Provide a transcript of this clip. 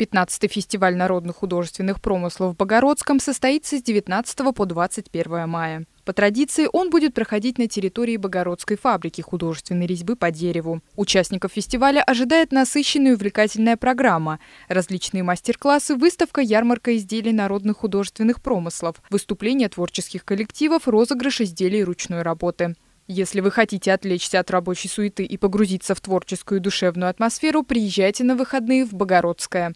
15-й фестиваль народных художественных промыслов в Богородском состоится с 19 по 21 мая. По традиции он будет проходить на территории Богородской фабрики художественной резьбы по дереву. Участников фестиваля ожидает насыщенная и увлекательная программа, различные мастер-классы, выставка, ярмарка изделий народных художественных промыслов, выступления творческих коллективов, розыгрыш изделий ручной работы. Если вы хотите отвлечься от рабочей суеты и погрузиться в творческую и душевную атмосферу, приезжайте на выходные в Богородское.